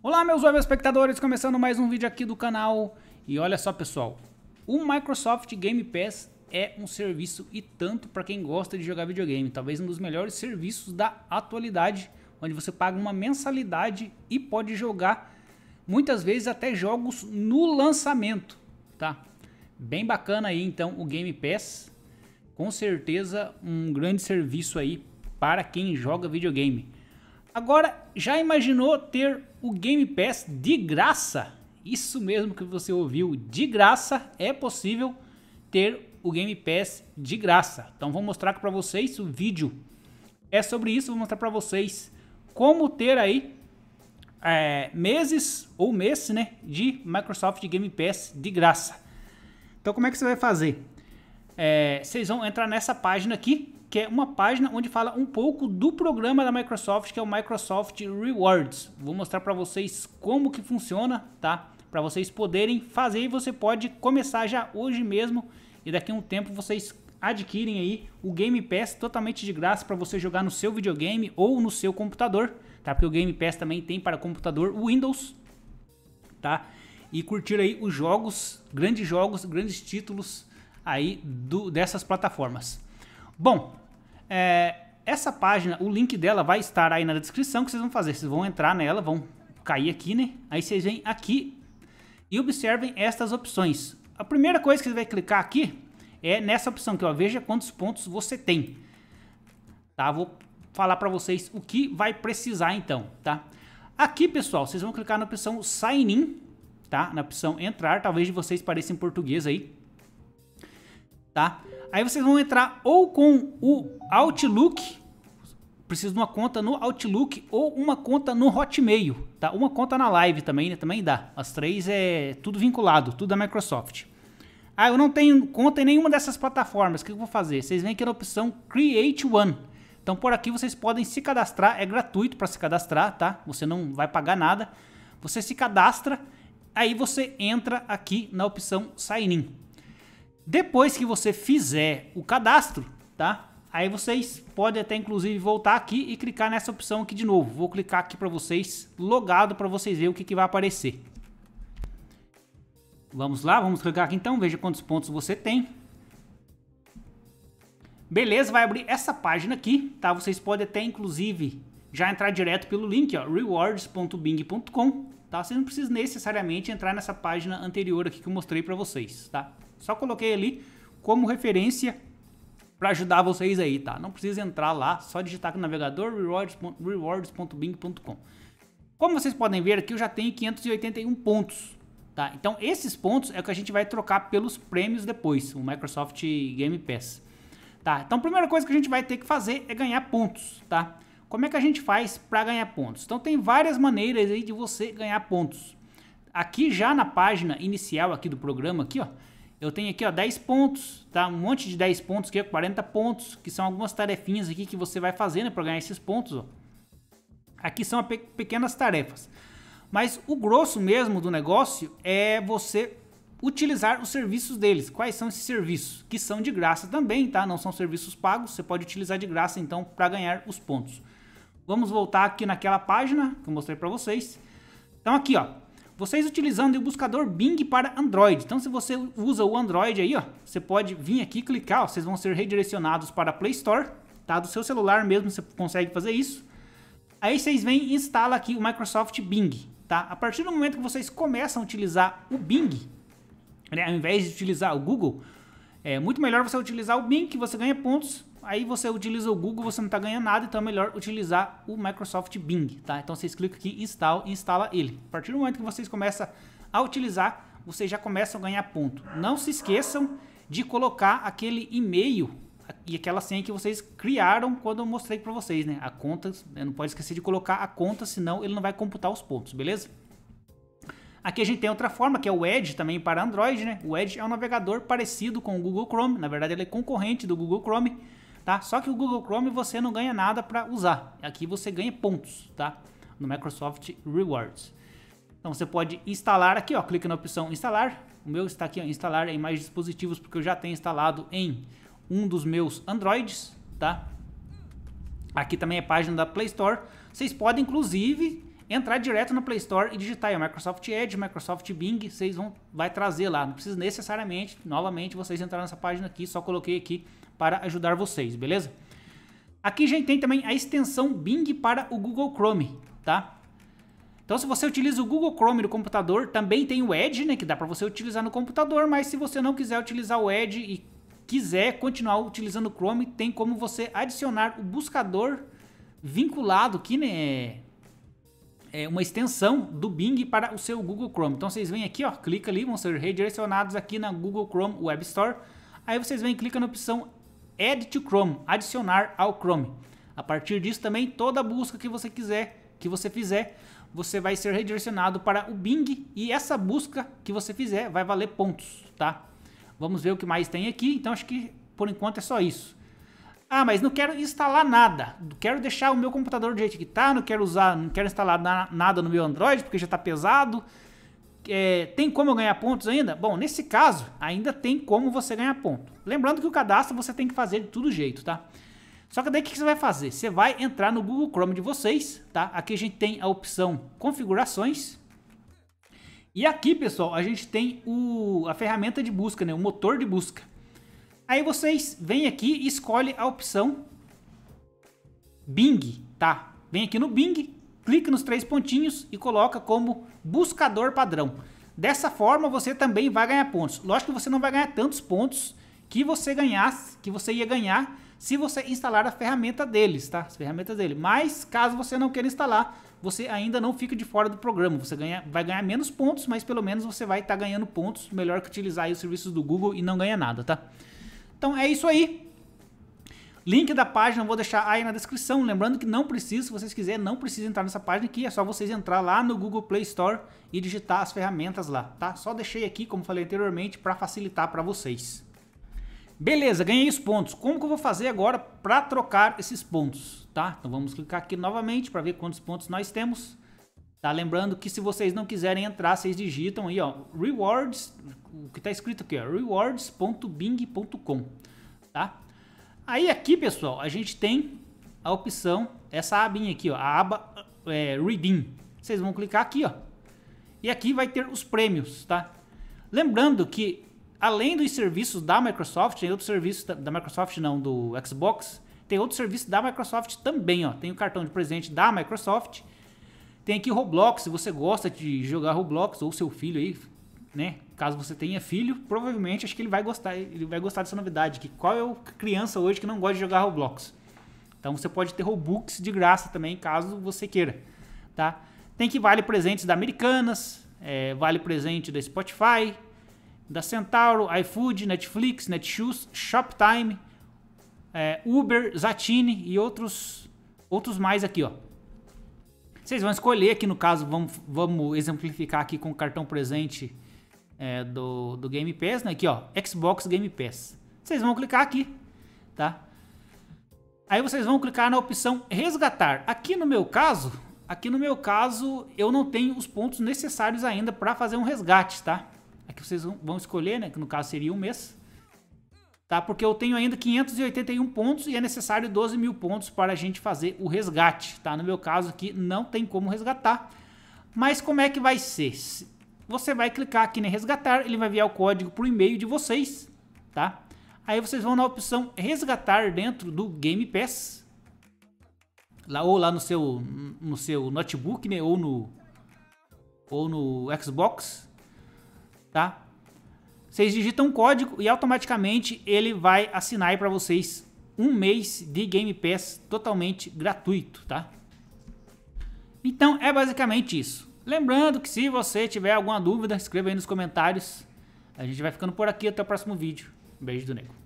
Olá meus web espectadores, começando mais um vídeo aqui do canal. E olha só pessoal, o Microsoft Game Pass é um serviço e tanto para quem gosta de jogar videogame, talvez um dos melhores serviços da atualidade, onde você paga uma mensalidade e pode jogar muitas vezes até jogos no lançamento, tá? Bem bacana aí então o Game Pass, com certeza um grande serviço aí para quem joga videogame. Agora, já imaginou ter o Game Pass de graça? Isso mesmo que você ouviu, de graça é possível ter o Game Pass de graça. Então vou mostrar para vocês o vídeo. É sobre isso, vou mostrar para vocês como ter aí é, meses ou mês né, de Microsoft Game Pass de graça. Então como é que você vai fazer? É, vocês vão entrar nessa página aqui, que é uma página onde fala um pouco do programa da Microsoft, que é o Microsoft Rewards. Vou mostrar para vocês como que funciona, tá? Para vocês poderem fazer e você pode começar já hoje mesmo e daqui a um tempo vocês adquirem aí o Game Pass totalmente de graça para você jogar no seu videogame ou no seu computador, tá? Porque o Game Pass também tem para computador Windows, tá? E curtir aí os jogos, grandes jogos, grandes títulos aí do, dessas plataformas. Bom, é, essa página, o link dela vai estar aí na descrição. O que vocês vão fazer? Vocês vão entrar nela, vão cair aqui, né? Aí vocês vêm aqui e observem estas opções. A primeira coisa que você vai clicar aqui é nessa opção aqui, ó. Veja quantos pontos você tem. Tá? Vou falar para vocês o que vai precisar então, tá? Aqui, pessoal, vocês vão clicar na opção Sign In, tá? Na opção Entrar, talvez de vocês pareça em português aí, tá? Aí vocês vão entrar ou com o Outlook, preciso de uma conta no Outlook ou uma conta no Hotmail, tá? Uma conta na Live também, né? Também dá. As três é tudo vinculado, tudo da Microsoft. Ah, eu não tenho conta em nenhuma dessas plataformas. O que eu vou fazer? Vocês vêm aqui na opção Create One. Então por aqui vocês podem se cadastrar, é gratuito para se cadastrar, tá? Você não vai pagar nada. Você se cadastra, aí você entra aqui na opção Sign In. Depois que você fizer o cadastro, tá? Aí vocês podem até inclusive voltar aqui e clicar nessa opção aqui de novo. Vou clicar aqui para vocês, logado, para vocês verem o que, que vai aparecer. Vamos lá, vamos clicar aqui então, veja quantos pontos você tem. Beleza, vai abrir essa página aqui, tá? Vocês podem até inclusive já entrar direto pelo link, ó, rewards.bing.com, tá? Você não precisa necessariamente entrar nessa página anterior aqui que eu mostrei para vocês, tá? Só coloquei ali como referência para ajudar vocês aí, tá? Não precisa entrar lá, só digitar aqui no navegador rewards.bing.com. Como vocês podem ver aqui, eu já tenho 581 pontos, tá? Então esses pontos é o que a gente vai trocar pelos prêmios depois, o Microsoft Game Pass. Tá? Então a primeira coisa que a gente vai ter que fazer é ganhar pontos, tá? Como é que a gente faz para ganhar pontos? Então tem várias maneiras aí de você ganhar pontos. Aqui já na página inicial aqui do programa aqui, ó, eu tenho aqui ó, 10 pontos, tá? Um monte de 10 pontos aqui, 40 pontos, que são algumas tarefinhas aqui que você vai fazendo para ganhar esses pontos. Ó. Aqui são pe pequenas tarefas. Mas o grosso mesmo do negócio é você utilizar os serviços deles. Quais são esses serviços? Que são de graça também, tá? Não são serviços pagos, você pode utilizar de graça então para ganhar os pontos. Vamos voltar aqui naquela página que eu mostrei para vocês. Então aqui, ó, vocês utilizando o buscador Bing para Android. Então se você usa o Android aí, ó, você pode vir aqui clicar, ó, vocês vão ser redirecionados para a Play Store, tá? Do seu celular mesmo você consegue fazer isso. Aí vocês vêm e instala aqui o Microsoft Bing, tá? A partir do momento que vocês começam a utilizar o Bing, né, ao invés de utilizar o Google, é muito melhor você utilizar o Bing que você ganha pontos Aí você utiliza o Google, você não está ganhando nada, então é melhor utilizar o Microsoft Bing, tá? Então vocês clicam aqui install e instala ele. A partir do momento que vocês começam a utilizar, vocês já começam a ganhar ponto. Não se esqueçam de colocar aquele e-mail e aquela senha que vocês criaram quando eu mostrei para vocês, né? A conta, não pode esquecer de colocar a conta, senão ele não vai computar os pontos, beleza? Aqui a gente tem outra forma, que é o Edge também para Android, né? O Edge é um navegador parecido com o Google Chrome, na verdade ele é concorrente do Google Chrome, tá? Só que o Google Chrome você não ganha nada para usar. Aqui você ganha pontos, tá? No Microsoft Rewards. Então você pode instalar aqui, ó, clica na opção instalar. O meu está aqui, ó, instalar em mais dispositivos porque eu já tenho instalado em um dos meus Androids, tá? Aqui também é página da Play Store. Vocês podem inclusive entrar direto na Play Store e digitar aí, Microsoft Edge, Microsoft Bing, vocês vão vai trazer lá. Não precisa necessariamente, novamente, vocês entrar nessa página aqui, só coloquei aqui para ajudar vocês, beleza? Aqui a gente tem também a extensão Bing para o Google Chrome, tá? Então, se você utiliza o Google Chrome no computador, também tem o Edge, né, que dá para você utilizar no computador, mas se você não quiser utilizar o Edge e quiser continuar utilizando o Chrome, tem como você adicionar o buscador vinculado, que né, é uma extensão do Bing para o seu Google Chrome. Então, vocês vêm aqui, ó, clica ali, vão ser redirecionados aqui na Google Chrome Web Store. Aí vocês vêm clicam na opção Add to Chrome, adicionar ao Chrome. A partir disso também, toda busca que você quiser, que você fizer, você vai ser redirecionado para o Bing e essa busca que você fizer vai valer pontos, tá? Vamos ver o que mais tem aqui, então acho que por enquanto é só isso. Ah, mas não quero instalar nada, quero deixar o meu computador do jeito que tá, não quero usar, não quero instalar na, nada no meu Android porque já está pesado, é, tem como eu ganhar pontos ainda? Bom, nesse caso, ainda tem como você ganhar ponto. Lembrando que o cadastro você tem que fazer de todo jeito, tá? Só que daí o que você vai fazer? Você vai entrar no Google Chrome de vocês, tá? Aqui a gente tem a opção configurações. E aqui, pessoal, a gente tem o, a ferramenta de busca, né? O motor de busca. Aí vocês vêm aqui e escolhe a opção Bing, tá? Vem aqui no Bing, clique nos três pontinhos e coloca como buscador padrão. Dessa forma você também vai ganhar pontos. Lógico que você não vai ganhar tantos pontos que você ganhasse, que você ia ganhar se você instalar a ferramenta deles, tá? As ferramentas dele. Mas caso você não queira instalar, você ainda não fica de fora do programa. Você ganha, vai ganhar menos pontos, mas pelo menos você vai estar tá ganhando pontos. Melhor que utilizar os serviços do Google e não ganhar nada, tá? Então é isso aí. Link da página eu vou deixar aí na descrição. Lembrando que não precisa, se vocês quiserem, não precisa entrar nessa página aqui. É só vocês entrar lá no Google Play Store e digitar as ferramentas lá, tá? Só deixei aqui, como falei anteriormente, para facilitar para vocês. Beleza, ganhei os pontos. Como que eu vou fazer agora para trocar esses pontos, tá? Então vamos clicar aqui novamente para ver quantos pontos nós temos. Tá? Lembrando que se vocês não quiserem entrar, vocês digitam aí, ó, rewards, o que está escrito aqui, ó, rewards.bing.com, tá? Aí aqui, pessoal, a gente tem a opção, essa abinha aqui, ó, a aba é, Redeem. Vocês vão clicar aqui, ó. E aqui vai ter os prêmios, tá? Lembrando que além dos serviços da Microsoft, tem outros serviços da, da Microsoft não, do Xbox, tem outros serviços da Microsoft também, ó. Tem o cartão de presente da Microsoft. Tem aqui Roblox, se você gosta de jogar Roblox ou seu filho aí, né? Caso você tenha filho, provavelmente acho que ele vai gostar, ele vai gostar dessa novidade. Que qual é a criança hoje que não gosta de jogar Roblox? Então você pode ter Robux de graça também, caso você queira, tá? Tem que vale presentes da Americanas, é, vale presente da Spotify, da Centauro, iFood, Netflix, Netshoes, Shoptime, é, Uber, Zatini e outros, outros mais aqui, ó. Vocês vão escolher aqui no caso, vamos, vamos exemplificar aqui com o cartão presente é, do, do Game Pass, né? Aqui, ó, Xbox Game Pass. Vocês vão clicar aqui, tá? Aí vocês vão clicar na opção resgatar. Aqui no meu caso, aqui no meu caso, eu não tenho os pontos necessários ainda para fazer um resgate, tá? Aqui é vocês vão escolher, né? Que no caso seria um mês. Tá? Porque eu tenho ainda 581 pontos e é necessário 12 mil pontos para a gente fazer o resgate, tá? No meu caso aqui, não tem como resgatar. Mas como é que vai ser? você vai clicar aqui em resgatar, ele vai enviar o código para o e-mail de vocês, tá? Aí vocês vão na opção resgatar dentro do Game Pass, lá, ou lá no seu, no seu notebook, né? Ou no, ou no Xbox, tá? Vocês digitam um código e automaticamente ele vai assinar para vocês um mês de Game Pass totalmente gratuito, tá? Então é basicamente isso. Lembrando que se você tiver alguma dúvida, escreva aí nos comentários. A gente vai ficando por aqui até o próximo vídeo. beijo do Nego.